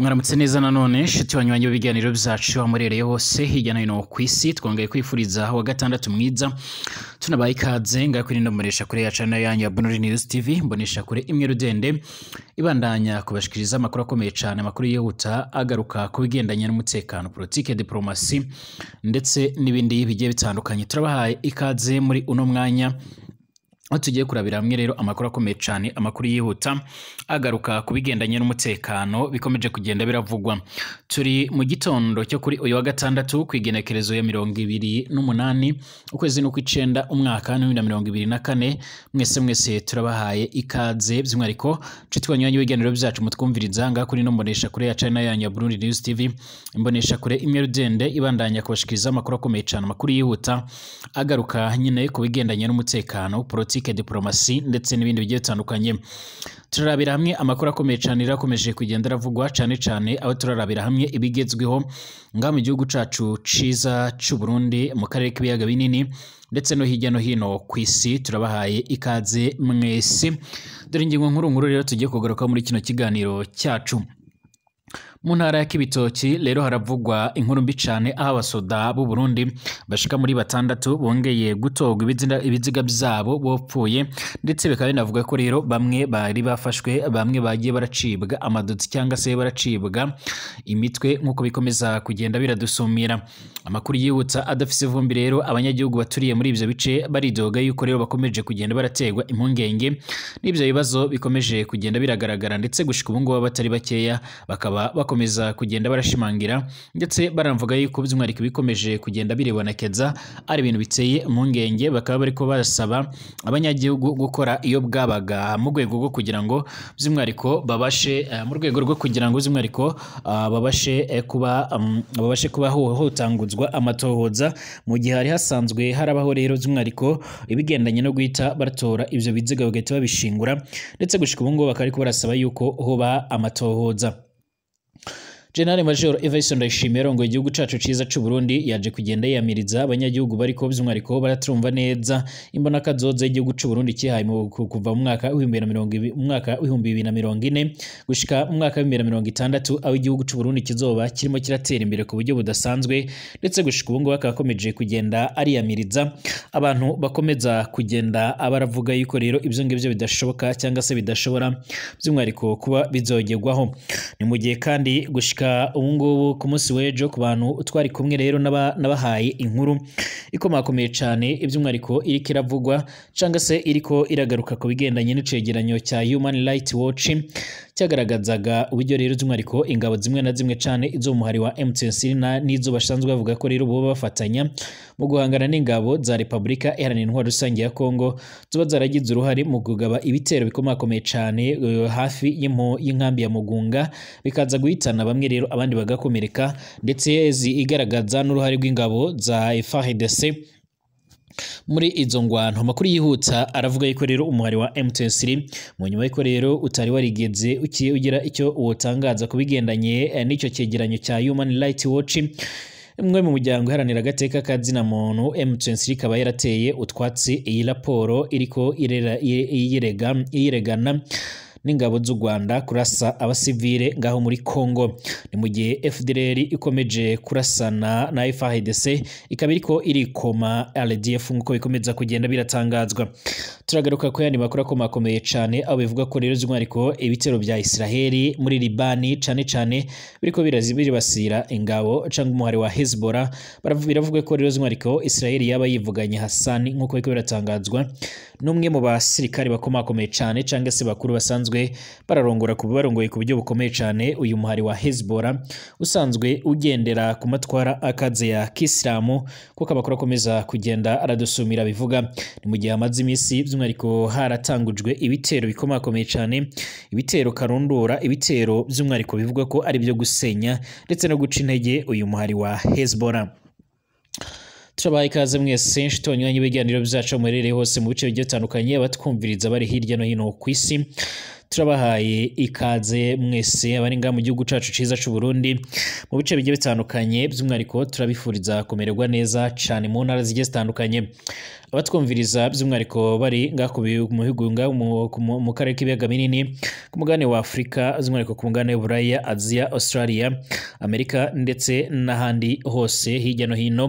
mwaramutse neza nanone shiti wanyuranye w'ibiganiro byacu amuherereye hose hirya no hino ku isi twongeye kwifuriza wa gatandatu mwiza tunabaye ikaze ngakwirinda mbonesha kure ya cana yanyu ya bunuri news tv mbonesha kure imwe rudende ibandanya kubashikiriza amakuru akomeye cyane amakuru yihuta agaruka ku bigendanye n'umutekano politike diplomasi ndetse n'ibindi bigiye bitandukanye turabahaye ikaze muri uno mwanya aho tugiye kurabira hamwe rero amakuru akomeye cyane amakuru yihuta agaruka ku bigendanye n'umutekano bikomeje kugenda biravugwa turi mu gitondo cyo kuri uyu wa gatandatu ku igenekerezo ya mirongo ibiri n'umunani ukwezi icyenda umwaka wa na mirongo ibiri na kane mwese mwese turabahaye ikaze by'umwihariko nshuti banyuranye w'ibiganiro byacu mutwumviriza ngaha kuri ino mboneshakure ya china yanyu ya burundi news tv imboneshakure imwe rudende ibandanya kubashikiriza amakuru akomeye cyane amakuru yihuta agaruka nyine ku bigendanye n'umutekano politiki politike diporomasi ndetse n'ibindi bigiye bitandukanye turarabira hamwe amakuru akomeye cyane irakomeje kugenda aravugwa cyane cyane aho turarabira hamwe ibigezweho ngaha mu gihugu cyacu cyiza cy'u Burundi mu karere k'ibiyaga binini ndetse no hirya no hino ku isi turabahaye ikaze mwese dore ingingo nkuru nkuru rero tugiye kugaruka muri kino kiganiro cyacu mu ntara ya kibitoki rero haravugwa inkuru mbi cyane aho abasoda b'u Burundi bashika muri batandatu bongeye gutogwa ibiziga byabo bopfuye ndetse bikaba binavuga ko rero bamwe bari bafashwe bamwe bagiye baracibwa amadotsi cyangwa se baracibwa imitwe nk'uko bikomeza kugenda biradusumira amakuru yibutsa adafise vumbi rero abanyagihugu baturiye muri ibyo bice baridoga yuko rero bakomeje kugenda barategwa impungenge n'ibyo bibazo bikomeje kugenda biragaragara ndetse gushika ubu ngubu batari bakeya bakaba bakomeza kugenda barashimangira ndetse banavuga yuko by'umwihariko bikomeje kugenda birebwa na Keza ari ibintu biteye impungenge bakaba bari ko basaba abanyagihugu gukora iyo bwabaga mu rwego rwo kugira ngo by'umwihariko babashe eh, mu rwego rwo kugira ngo by'umwihariko eh, eh, mm, babashe kuba babashe kuba hotanguzwa amatohoza mu gihe hari hasanzwe harabaho rero by'umwihariko ibigendanye no guhita batora ibyo biziga bagahita babishingura ndetse gushika ubu ngubu bakaba barasaba yuko hoba amatohoza General Major Evariste Ndayishimiye yarongoye igihugu cacu ciza c'u Burundi yaje kugenda yiyamiriza abanyagihugu bari ko ariko baratumva neza imbonakazoza kazoza igihugu c'u Burundi cihaye kuva mu mwaka w'ibihumbi mwaka bibiri na mirongo ine gushika mu mwaka w'ibihumbi mirongo itandatu aho igihugu c'u kizoba kirimo kiratera imbere ku buryo budasanzwe ndetse gushika ubu akaba akomeje kugenda ariyamiriza abantu bakomeza kugenda baravuga yuko rero ibyo ngibyo bidashoboka cyangwa se bidashobora by'umwihariko kuba bizogerwaho ni mu gihe kandi gushika gushika ubu ngubu ku munsi w'ejo ku bantu twari kumwe rero n'abahaye inkuru ikomakomeye cyane iby'umwihariko iriko iravugwa cyangwa se iriko iragaruka ku bigendanye n'icegeranyo cya Human light Watch cyagaragazaga uburyo rero by'umwihariko ingabo zimwe na zimwe cyane izo mu wa MTN n'izo basanzwe bavuga ko rero bo bafatanya mu guhangana n'ingabo za repubulika iharanira intwaro rusange ya kongo ziba zaragize uruhare mu kugaba ibitero bikomakomeye cyane eh, hafi y'inkambi ya mugunga bikaza guhitana bamwe rero abandi bagakomereka ndetse igaragaza n'uruhare rw'ingabo za FARDC e muri izo ngwano amakuru yihuta aravuga yuko rero umuhari wa M23 mu nyuma yuko rero utari warigeze ukiye ugira icyo wotangaza kubigendanye eh, n'icyo cyegeranyo cya Human Rights Watch umwe mu muryango iharanira agateka k'azina muntu M23 ikaba yarateye utwatsi iyi raporo iriko irera iyiregana n'ingabo z'u Rwanda kurasa abasivire ngaho muri Congo ni mu gihe FDLR ikomeje kurasana na FARDC ikaba iriko irikoma RDF nk'uko bikomeza kugenda biratangazwa turagaruka ko yandi makuru akomakomeye cyane aho bivuga ko rero by'umwihariko ibitero bya Israheli muri Libani cyane cyane biriko biribasira ingabo cyangwa umuhari wa Hezbollah biravuga ko rero by'umwihariko Israheli yaba yivuganye Hassan nk'uko biratangazwa n'umwe mu basirikari bakomakomeye cyane cyangwa se bakuru basanzwe basanzwe bararongora ku barongoye ku buryo bukomeye cyane uyu muhari wa Hezbollah usanzwe ugendera ku matwara akaze ya kisilamu kuko abakora akomeza kugenda aradusumira bivuga ni mu gihe amaze iminsi by'umwihariko haratangujwe ibitero bikomakomeye cyane ibitero karundura ibitero by'umwihariko bivugwa ko ari ibyo gusenya ndetse no guca intege uyu muhari wa Hezbollah turabaha ikaze mwese nshitonywanya ibiganiro byacu muherereye hose mu bice bigiye bitandukanye abatwumviriza bari hirya no hino ku isi turabahaye ikaze mwese abari ngaha mu gihugu cyacu cyiza cy'u Burundi mu bice bigiye bitandukanye by'umwihariko turabifuriza kumererwa neza cyane mu ntara zigiye zitandukanye abatwumviriza by'umwihariko bari ngaha mu bihugu mu karere k'ibiyaga binini ku mugabane wa afurika by'umwihariko ku mugabane w'uburaya aziya australia amerika ndetse n'ahandi hose hirya no hino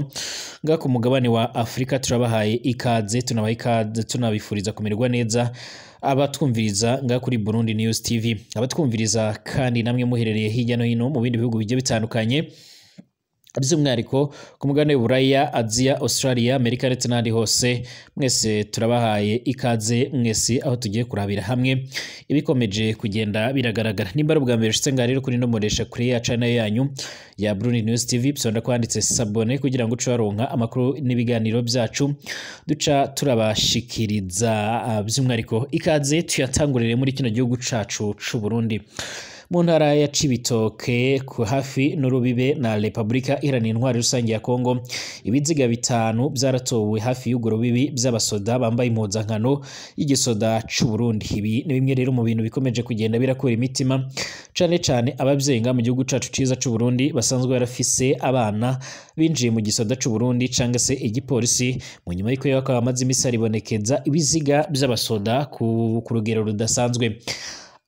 nga ku mugabane wa afurika turabahaye ikaze tunabaha ikaze tunabifuriza kumererwa neza abatwumviriza nga kuri Burundi News TV abatwumviriza kandi namwe muherereye hirya no hino mu bindi bihugu bigiye bitandukanye by'umwihariko ku mugabane w'uburaya aziya australia amerika ndetse n'ahandi hose mwese turabahaye ikaze mwese aho tugiye kurabira hamwe ibikomeje kugenda biragaragara nimba ari ubwa mbere ushitse ngaha rero kuri no muresha kuri ya channel yanyu ya Bruni News TV bisonda kwanditse sabone kugira ngo ucaronka amakuru n'ibiganiro byacu duca turabashikiriza by'umwihariko ikaze tuyatangurire muri kino gihugu cacu c'u Burundi mu ntara ya Cibitoke ku hafi n'urubibe na Repubulika Iharanira Intwari Rusange ya Kongo ibiziga bitanu byaratowe hafi y'urwo rubibi by'abasoda bambaye impuzankano y'igisoda c'u Burundi ibi ni bimwe rero mu bintu bikomeje kugenda birakura imitima cyane cyane abavyenga mu gihugu cacu ciza c'u Burundi basanzwe barafise abana binjiye mu gisoda c'u Burundi canga se igipolisi mu nyuma y'uko yako amaze imisi aribonekeza ibiziga by'abasoda ku rugero rudasanzwe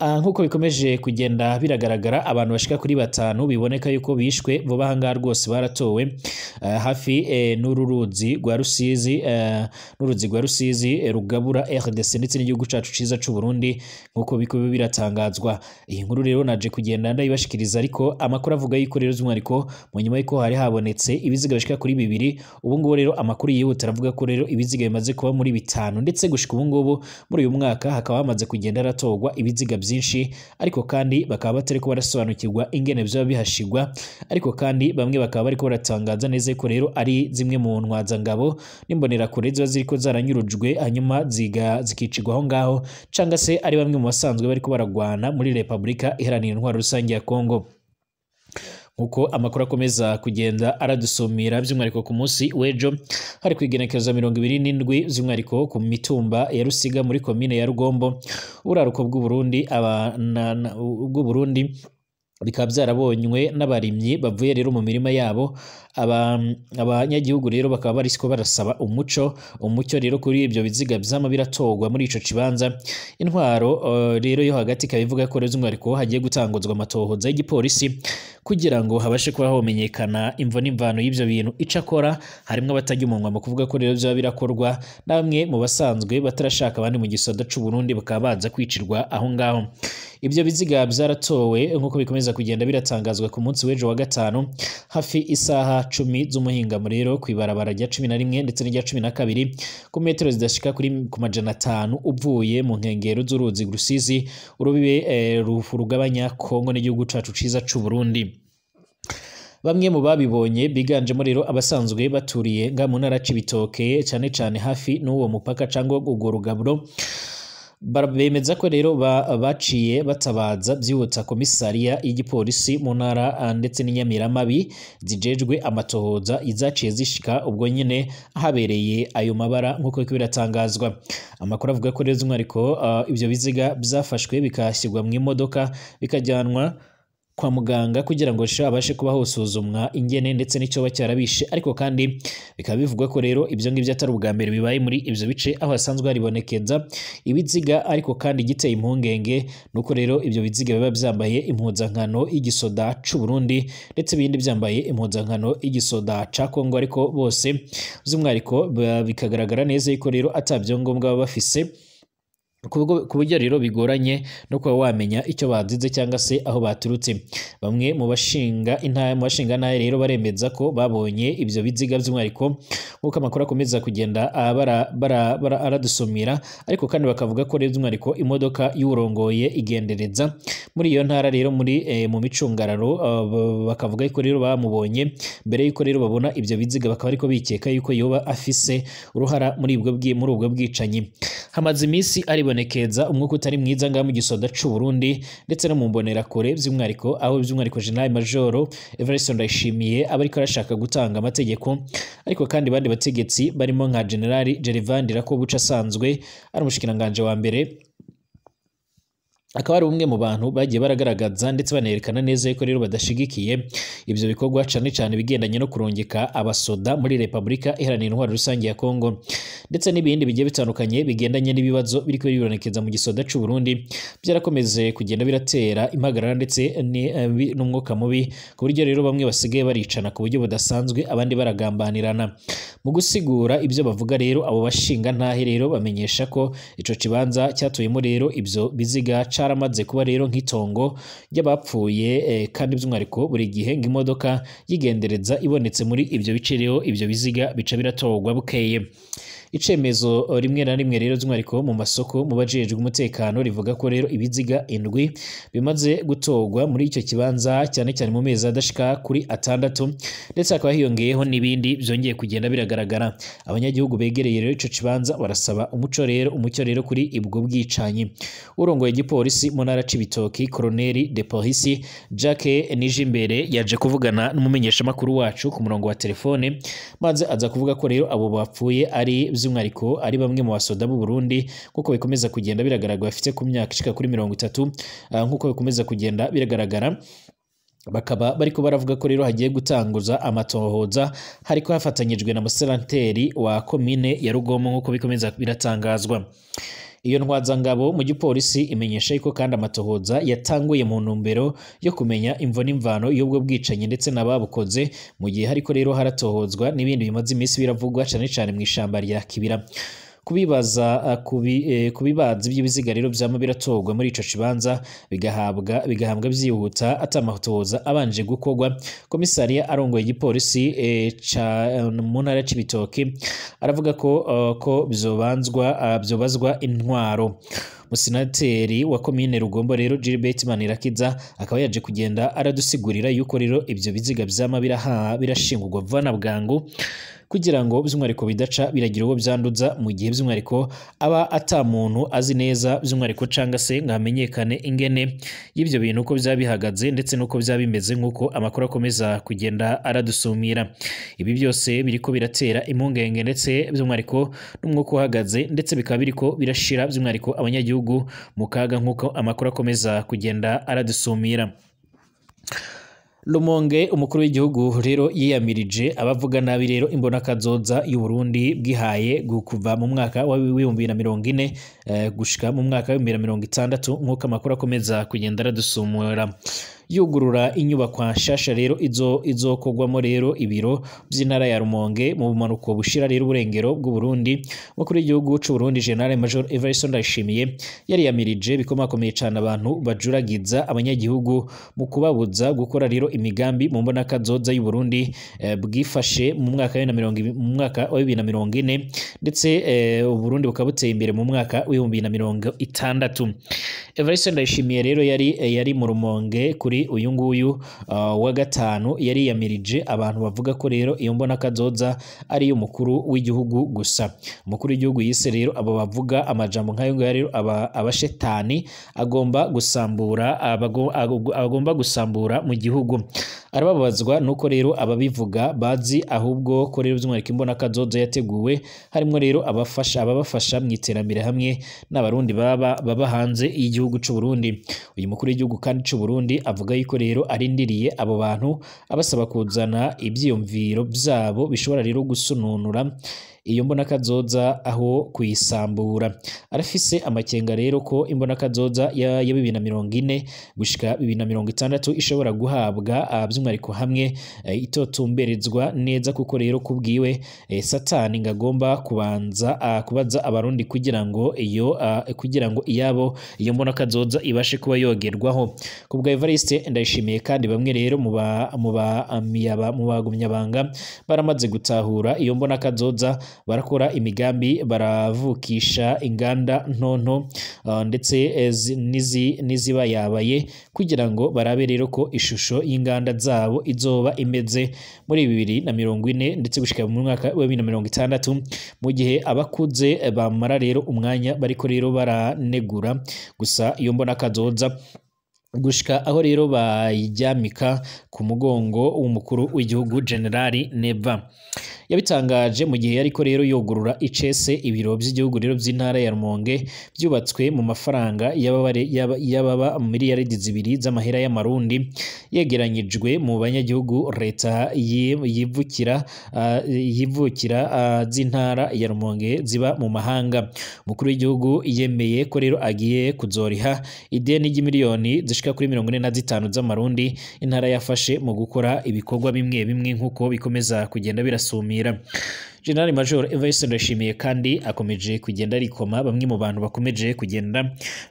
Ah, nk'uko bikomeje kugenda biragaragara abantu bashika kuri batanu biboneka yuko bishwe vuba ahangaha rwose baratowe ah, hafi eh, n'uru ruzi rwa rusizi eh, n'uruzi rwa rusizi eh, rugabura rdc ndetse n'igihugu cyacu cyiza cy'u burundi nk'uko bikubi biratangazwa iyi nkuru rero naje kugenda ndayibashikiriza ariko amakuru avuga yuko rero by'umwihariko mu nyuma y'uko hari habonetse ibiziga bishika kuri bibiri ubu ngubu rero amakuru yihuta aravuga ko rero ibiziga bimaze kuba muri bitanu ndetse gushika ubu ngubu muri uyu mwaka hakaba hamaze kugenda haratogwa ibiziga byinshi byinshi ariko kandi bakaba batari ko barasobanukirwa ingene byaba bihashigwa ariko kandi bamwe bakaba bari ko baratangaza neza ko rero ari zimwe mu ntwazangabo n'imbonerakure ziba ziri ko zaranyurujwe hanyuma zikicirwa aho ngaho cyangwa se ari bamwe mu basanzwe bari ko baragwana muri repubulika iharanira intwaro rusange ya kongo nk'uko amakuru akomeza kugenda aradusumira by'umwihariko ku munsi w'ejo hari kwigenekereza mirongo ibiri n'indwi by'umwihariko ku mitumba ya rusiga muri komine ya rugombo uraruko bw'uburundi bw'uburundi bikaba byarabonywe n'abarimyi bavuye rero mu mirima yabo abanyagihugu rero bakaba barisiko barasaba umuco umucyo rero kuri ibyo biziga byama biratogwa muri ico kibanza intwaro rero yo hagati ikaba ivuga ko rero umwariko hagiye gutangozwa amatohoza y'igipolisi kugira ngo habashe kuba homenyekana imvo n'imvano y'ibyo bintu icakora harimo abatajya umunwa mu kuvuga ko rero byaba birakorwa namwe mu basanzwe batarashaka abandi mu gisoda c'u Burundi bakaba baza kwicirwa aho ngaho ibyo biziga byaratowe nk'uko bikomeza kugenda biratangazwa ku munsi w'ejo wa gatanu hafi isaha cumi z'umuhingamo rero ku ibarabara rya cumi na rimwe ndetse n'irya cumi na kabiri ku metero zidashika kuri ku majana atanu uvuye mu nkengero z'uruzi rusizi urubibe eh, rugabanya kongo n'igihugu cacu ciza c'u burundi bamwe mu babibonye biganjemo rero abasanzwe baturiye nga mu ntara cibitoke cyane cyane hafi n'uwo mupaka cyangwa urwo rugaburo bemeza ko rero baciye batabaza byibutsa komisariya y'igipolisi mu ntara ah, ndetse n'inyamiramabi zijejwe amatohoza izaciye zishika ubwo nyine habereye ayo mabara nk'uko biratangazwa amakuru avuga ko rero by'umwihariko ah, ibyo biziga byafashwe bikashyirwa mu imodoka bikajyanwa kwa muganga kugira ngo abashe kuba hosuzumwa ingene ndetse n’icyo cyarabishe ariko kandi bikaba bivugwa ko rero ibyo ngibyo atari ubwa mbere bibaye muri ibyo bice aho hasanzwe haribonekeza ibiziga ariko kandi giteye impungenge nuko rero ibyo biziga biba byambaye impuzankano y'igisoda cy'u Burundi ndetse ibindi byambaye impuzankano y'igisoda cya Kongo ariko bose by'umwihariko bikagaragara neza yuko rero atabyo ngombwa baba bafise ku buryo rero bigoranye no kuba wamenya icyo bazize cyangwa se aho baturutse bamwe mu bashinga intara mu bashinga ntara rero baremeza ko babonye ibyo biziga by'umwihariko nk'uko amakuru akomeza kugenda ah, aradusumira ariko kandi bakavuga ko rero by'umwihariko imodoka y'urongoye igendereza muri iyo ntara rero muri eh, mu micungararo ah, bakavuga ko rero bamubonye mbere y'uko rero babona ibyo biziga bakaba ariko bikeka yuko yoba afise uruhara muri ubwo bwicanyi hamaze iminsi aribona kwibonekeza umwuka utari mwiza ngaha mu gisoda cy'u ndetse no mu mbonerakure by'umwihariko aho by'umwihariko General Majoro Evariste Ndayishimiye aba ariko arashaka gutanga amategeko ariko kandi bandi bategetsi barimo nka General Gervais Ndirakobuca asanzwe ari umushikiranganje wa mbere akaba ari umwe mu bantu bagiye baragaragaza ndetse banerekana neza yuko rero badashyigikiye ibyo bikorwa cyane cyane ibigendanye no kurungika abasoda muri repubulika iharanira intwaro rusange ya kongo ndetse n'ibindi bigiye bitandukanye bigendanye n'ibibazo biri kwibonekeza mu gisoda cy'u Burundi byarakomeze kugenda biratera impagarara ndetse eh, n'umwuka mubi ku buryo rero bamwe basigaye baricana ku buryo budasanzwe abandi baragambanirana mu gusigura ibyo bavuga rero abo bashinga ntahe rero bamenyesha ko icyo kibanza cyatuyemo rero ibyo biziga cyaramaze kuba rero nk'itongo ry'abapfuye eh, kandi by'umwihariko buri gihe ng'imodoka y'igendereza ibonetse muri ibyo bice rero ibyo biziga bica biratorwa bukeye icemezo uh, rimwe na rimwe rero ry'umwihariko mu masoko mu bajejwe umutekano rivuga ko rero ibiziga indwi bimaze gutorwa muri icyo kibanza cyane cyane mu mezi adashika kuri atandatu ndetse hakaba hiyongeyeho n'ibindi byongeye kugenda biragaragara abanyagihugu begereye rero icyo kibanza barasaba umuco rero umuco rero kuri ubwo bwicanyi urongoye igipolisi mu ntara Cibitoki Colonel de Police Jacques Nijimbere yaje kuvugana n'umumenyeshamakuru wacu ku murongo wa telefone maze aza kuvuga ko rero abo bapfuye ari by'umwihariko ari bamwe mu basoda b'u Burundi kuko bikomeza kugenda biragaragara bafite ku myaka icika kuri mirongo itatu ah, nk'uko bikomeza kugenda biragaragara bakaba bariko baravuga ko rero hagiye gutanguza amatohoza hariko hafatanyijwe na museranteri wa komine ya Rugomo nk'uko bikomeza biratangazwa iyo ntwazangabo mu gipolisi imenyesha yuko kandi amatohoza yatanguye mu ntumbero yo kumenya imvo n'imvano y'ubwo bwicanyi ndetse n'ababukoze mu gihe ariko rero haratohozwa n'ibindi bimaze iminsi biravugwa cyane cyane mu ishyamba rya kibira kubibaza eh, ku eh, bibanza by'ibiziga rero byaba biratorwa muri ico kibanza bigahambwa byihuta atamahotoza abanje gukogwa komisariya arongoye igipolisi e, mu ntara ya Cibitoke aravuga ko ko byobanzwa byobazwa intwaro umusenateri wa komine rugombo rero Gilbert Manirakiza akaba yaje kugenda aradusigurira yuko rero ibyo biziga byama birashingurwa vana bwangu kugira ngo by'umwihariko bidaca biragira uwo byanduza mu gihe by'umwihariko aba atamuntu azi neza by'umwihariko cyangwa se ngo hamenyekane ingene y'ibyo bintu uko byaba bihagaze ndetse n'uko byaba bimeze nk'uko amakuru akomeza kugenda aradusumira ibi byose biri ko biratera impungenge ndetse by'umwihariko n'umwuka uhagaze ndetse bikaba ko birashira by'umwihariko abanyagihugu mu kaga nk'uko amakuru akomeza kugenda aradusumira Rumonge umukuru w'igihugu rero yiyamirije abavuga nabi rero imbona kazoza y'u Burundi bwihaye kuva mu mwaka na mirongo ine eh, gushika mu mwaka mirongo itandatu nkuko amakuru akomeza kugenda aradusumura yugurura inyubakwa nshasha rero izo izokorwamo rero ibiro by'intara ya Rumonge mu bumanuko bushira rero uburengero bw'u Burundi mu kuri igihugu cy'u Burundi General Major Everson Ndayishimiye yari yamirije bikomakomeye cyane abantu bajuragiza abanyagihugu mu kubabuza gukora rero imigambi mu mbona kazoza y'u Burundi eh, bwifashe mu mwaka wa 2020 mu mwaka wa 2040 ndetse eh, u Burundi bukabuteye imbere mu mwaka na wa 2060 Evariste Ndayishimiye rero yari yari mu rumonge kuri uyu nguyu uh, wa gatanu yari yariyamirije abantu bavuga ko rero iyo mbona kazoza ari umukuru w'igihugu gusa umukuru w'igihugu yise rero abo bavuga amajambo nk'ayo ngayo rero abashetani agomba gusambura agomba gusambura mu gihugu arababazwa nuko rero ababivuga bazi ahubwo ko rero by'umwihariko imbona kazoza yateguwe harimo rero abafasha ababafasha mu iterambere hamwe n'abarundi baba baba hanze y'igihugu gihugu cy'u Burundi uyu mukuru w'igihugu kandi cy'u Burundi avuga yuko rero arindiriye abo bantu abasaba kuzana ibyiyumviro byabo bishobora rero gusununura iyo mbonakazoza aho kuyisambura arafise amakenga rero ko imbonakazoza ya, ya bibiri na mirongo ine gushika bibiri na mirongo itandatu ishobora guhabwa by'umwihariko ah, hamwe eh, itotumberezwa neza kuko rero kubwiwe eh, satani ngo agomba kubanza ah, kubaza abarundi kugira ngo iyo ah, kugira ngo iyabo iyo mbona mbonakazoza ibashe kuba yogerwaho ku bwa Evariste ndayishimiye kandi bamwe rero mu ba mu bagumyabanga baramaze gutahura iyo mbona mbonakazoza barakora imigambi baravukisha inganda ntonto uh, ndetse eh, n'izibayabaye kugira ngo barabe rero ko ishusho y'inganda zabo izoba imeze muri bibiri na mirongo ine ndetse gushyika mu mwaka wa bibiri na mirongo itandatu mu gihe abakuze bamara rero umwanya bariko rero baranegura gusa iyo mbona kazoza gushika aho rero bayijyamika ku mugongo w'umukuru w'igihugu generali neva yabitangaje mu gihe yariko rero yogurura icese ibiro by'igihugu rero by'intara ya Rumonge byubatswe mu mafaranga y'ababa miliyaridi zibiri z'amahera y'amarundi yegeranyijwe mu banyagihugu leta yivukira yivukira z'intara ya Rumonge ziba mu mahanga umukuru w'igihugu yemeye ko rero agiye kuzoriha ideni ry'imiliyoni zishika kuri mirongo ine na zitanu z'amarundi intara yafashe mu gukora ibikorwa bimwe bimwe nk'uko bikomeza kugenda birasumira Pereira. General Major Evariste Ndayishimiye kandi akomeje kugenda arikoma bamwe mu bantu bakomeje kugenda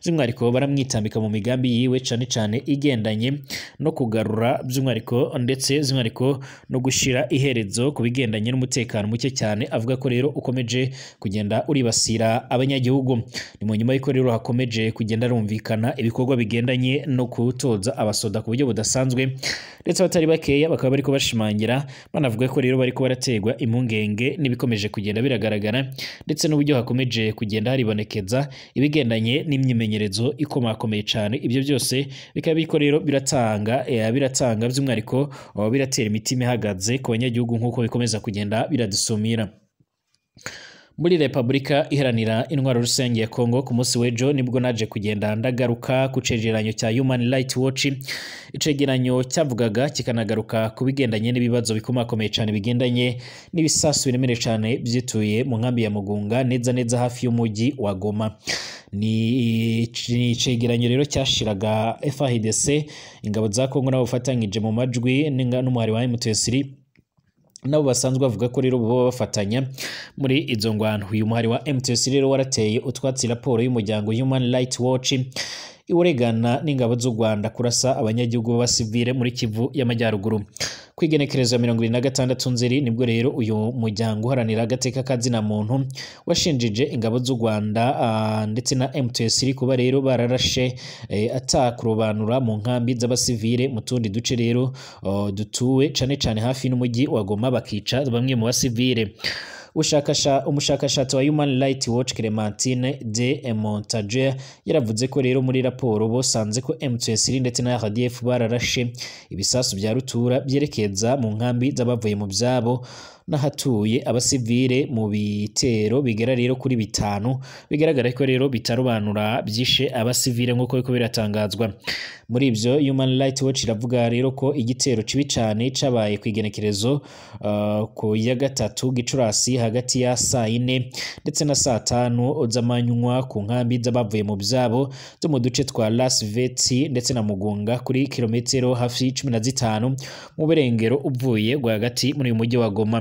by'umwihariko baramwitambika mu migambi yiwe cyane cyane igendanye no kugarura by'umwihariko ndetse by'umwihariko no gushyira iherezo ku bigendanye n'umutekano muke cyane avuga ko rero ukomeje kugenda uribasira abanyagihugu ni mu nyuma y'uko rero hakomeje kugenda rumvikana ibikorwa bigendanye no gutoza abasoda ku buryo budasanzwe ndetse batari bakeya bakaba bari kubashimangira banavuga ko rero bari barategwa impungenge n'ibikomeje kugenda biragaragara ndetse n'uburyo hakomeje kugenda haribonekeza ibigendanye n'imyimenyerezo ikomakomeye cyane ibyo byose bikaba biko rero biratanga eh, biratanga by'umwihariko oh, biratera imitima ihagaze ku banyagihugu nk'uko bikomeza kugenda biradusumira muri repubulika iharanira intwaro rusange ya kongo ku munsi w'ejo nibwo naje kugenda ndagaruka ku cegeranyo cya human rights watch icegeranyo cyavugaga kikanagaruka ku bigendanye n'ibibazo bikomakomeye cyane bigendanye n'ibisasu biremereye cyane byituye mu nkambi ya mugunga neza neza hafi y'umujyi wa goma ni icegeranyo rero cyashiraga fhdc ingabo za kongo n'abafatanyije mu majwi n'umuhari wa mtsiri nabo basanzwe bavuga ko rero baba bafatanya muri izo ngwano uyu muhari wa mts rero warateye utwatsi raporo y'umuryango human rights watch iwurengana n'ingabo z'u rwanda kurasa abanyagihugu b'abasivile muri kivu y'amajyaruguru kwigenekereza mirongo ibiri na gatandatu nzeri nibwo rero uyu muryango uharanira agateka kazina muntu washinjije ingabo z'u Rwanda ah, ndetse na M23 kuba rero bararashe eh, atakurobanura mu nkambi z'abasivile mu tundi duce rero oh, dutuwe cyane cyane hafi n'umujyi wa Goma bakica bamwe mu basivile umushakashatsi wa Human Rights Watch Clementine de Montager yaravuze ko rero muri raporo bosanze ko M23 ndetse na RDF bararashe ibisasu bya rutura byerekeza mu nkambi z'abavuye mu byabo n'ahatuye abasivire mu bitero bigera rero kuri bitanu bigaragara ko rero bitarobanura byishe abasivile nk'uko biko biratangazwa muri ibyo human light watch iravuga rero ko igitero kibi cyane cyabaye ku igenekerezo uh, ku ya gatatu gicurasi hagati ya saa yine ndetse na saa tanu z'amanywa ku nkambi z'abavuye mu byabo zo mu duce twa las veti ndetse na mugunga kuri kilometero hafi cumi na zitanu mu burengero uvuye rwagati muri uyu mujyi wa goma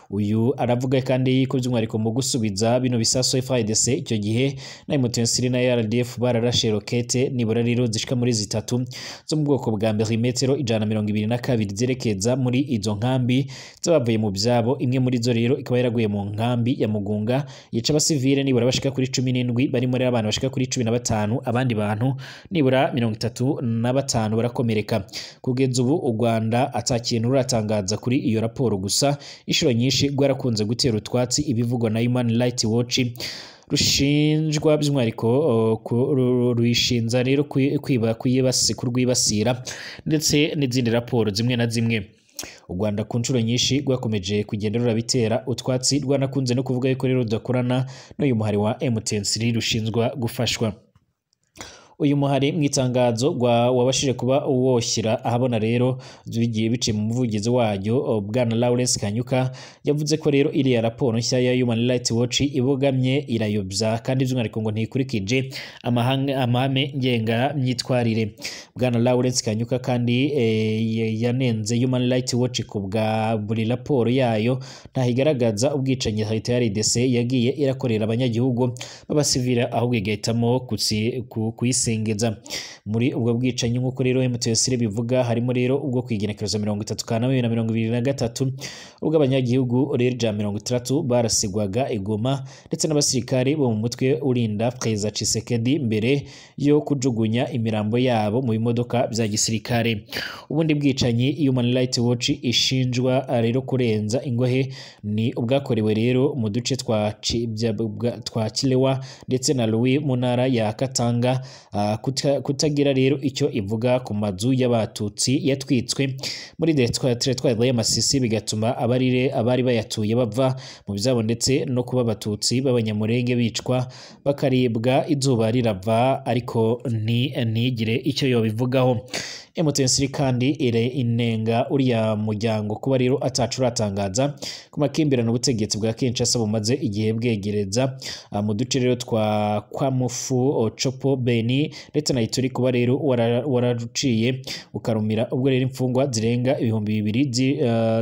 uyu aravuga kandi ko by'umwihariko mu gusubiza bino bisasu FARDC icyo gihe na m na RDF bararashe rokete nibura rero zishika muri zitatu zo mu bwoko bwa perimetero ijana mirongo ibiri na kabiri zerekeza muri izo nkambi z'abavuye mu byabo imwe muri zo rero ikaba yaraguye mu nkambi ya Mugunga yica abasivile nibura bashika kuri 17 barimo rero abantu bashika kuri cumi na batanu abandi bantu nibura mirongo itatu na 35 barakomereka kugenza ubu u Rwanda atakintu ruratangaza kuri iyo raporo gusa inshuro nyinshi rwarakunze gutera utwatsi ibivugwa na human rights watch rushinjwa by'umwihariko ruyishinza rero kwiba kurwibasira ndetse n'izindi raporo zimwe na zimwe u rwanda ku nshuro nyinshi rwakomeje kugenda rurabitera utwatsi rwanakunze no kuvuga yuko rero rudakorana n'uyu muhari wa mtn rushinjwa gufashwa uyu muhari mu itangazo wabashije kuba woshyira ahabona rero bigiye biciye mu muvugizi waryo bwana Lawrence Kanyuka yavuze ko rero iriya raporo nshya ya Human Rights Watch ibogamye irayobya kandi by'umwihariko ngo ntikurikije amahame ngenga myitwarire bwana Lawrence Kanyuka kandi e, yanenze Human Rights Watch ku bwa buri raporo yayo ntahigaragaza ubwicanyi HRDC yagiye irakorera abanyagihugu b'abasivira ahubwo igahitamo kuyisenya kwisingiza muri ubwo bwicanyi nk'uko rero mts bivuga harimo rero ubwo kwigenekerezo mirongo itatu ka na mirongo ibiri na gatatu ubwo abanyagihugu rerja mirongo itandatu barasigwaga igoma ndetse n'abasirikare bo mu mutwe urinda perezida cisekedi mbere yo kujugunya imirambo yabo mu bimodoka bya gisirikare ubundi bwicanyi human rights watch ishinjwa rero kurenza ingohe ni ubwakorewe rero mu duce twa kirewa ndetse na louis mu ntara ya katanga Ah, kutagira rero icyo ivuga ku mazu y'abatutsi yatwitswe muri teretwari ya masisi bigatuma abari bayatuye bava mu bizabo ndetse no kuba abatutsi b'abanyamurenge bicwa bakaribwa izuba rirava ariko ntigire icyo yobivugaho emutiyeni kandi inenga uriya muryango kuba rero atacu uratangaza ku makimbirane ubutegetsi bwa kenshi kinshasa bumaze igihe bwegereza ah, mu duce rero twa kwamufu ocopo beni ndetse na ituri kuba rero wararuciye ukarumira ubwo rero imfungwa zirenga ibihumbi bibiri ah,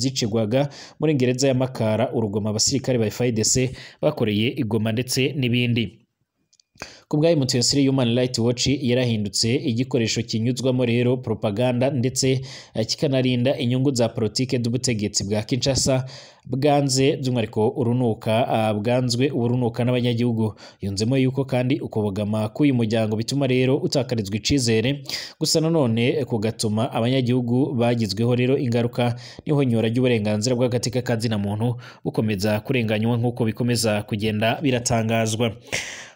zicigwaga muri gereza ya makara urugoma abasirikare ba fidc bakoreye igoma ndetse n'ibindi Ku bwa MTSR Human Light Watch yarahindutse igikoresho kinyuzwamo rero propaganda ndetse eh, kikanarinda inyungu za politike z'ubutegetsi bwa Kinshasa bwanze by'umwihariko urunuka ah, bwanzwe uburunuka n'abanyagihugu yunzemo yuko kandi ukubogama k'uyu muryango bituma rero utakarizwa icyizere gusa nanone eh, kugatuma abanyagihugu bagizweho rero ingaruka n'ihonyora ry'uburenganzira bw'agateka ka muntu bukomeza kurenganywa nk'uko bikomeza kugenda biratangazwa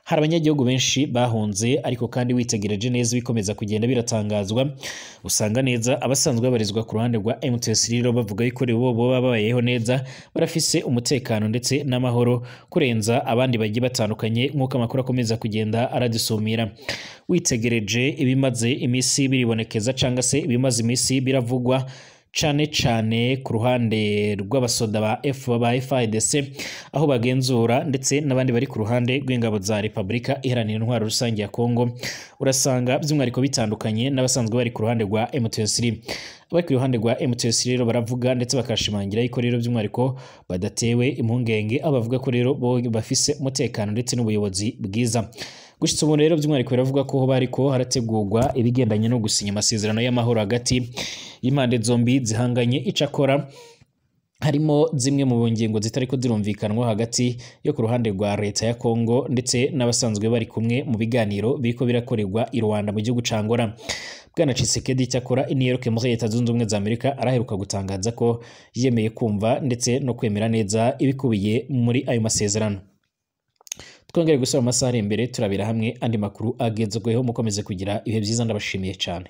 hari abanyagihugu benshi bahunze ariko kandi witegereje neza bikomeza kugenda biratangazwa usanga neza abasanzwe babarizwa ku ruhande rwa MTS rero bavuga yuko bo baba babayeho neza barafise umutekano ndetse n'amahoro kurenza abandi bagiye batandukanye nk'uko amakuru akomeza kugenda aradusumira witegereje ibimaze iminsi biribonekeza cyangwa se ibimaze iminsi biravugwa cyane cyane ku ruhande rw'abasoda ba F ba aho bagenzura ndetse n'abandi bari ku ruhande rw'ingabo za Repubulika Iharanira Intwaro Rusange ya Kongo urasanga by'umwihariko bitandukanye n'abasanzwe bari ku ruhande rwa M23 ku ruhande rwa m rero baravuga ndetse bakashimangira yuko rero by'umwihariko badatewe impungenge abavuga ko rero bo bafise umutekano ndetse n'ubuyobozi bwiza gushyitsa ubu rero by'umwihariko biravuga ko ho bari ko harategurwa ibigendanye no gusinya amasezerano y'amahoro hagati y'impande zombi zihanganye icakora harimo zimwe mu ngingo zitari ko zirumvikanwa hagati yo ku ruhande rwa leta ya Kongo ndetse n'abasanzwe bari kumwe mu biganiro biriko birakorerwa i Rwanda mu gihugu ca Angola Bwana Tshisekedi cyakora iniyeroke muri Leta Zunze Ubumwe za Amerika araheruka gutangaza ko yemeye kumva ndetse no kwemera neza ibikubiye muri ayo masezerano twongere gusaba amasaha ari imbere turabira hamwe andi makuru agezweho mukomeze kugira ibihe byiza ndabashimiye cyane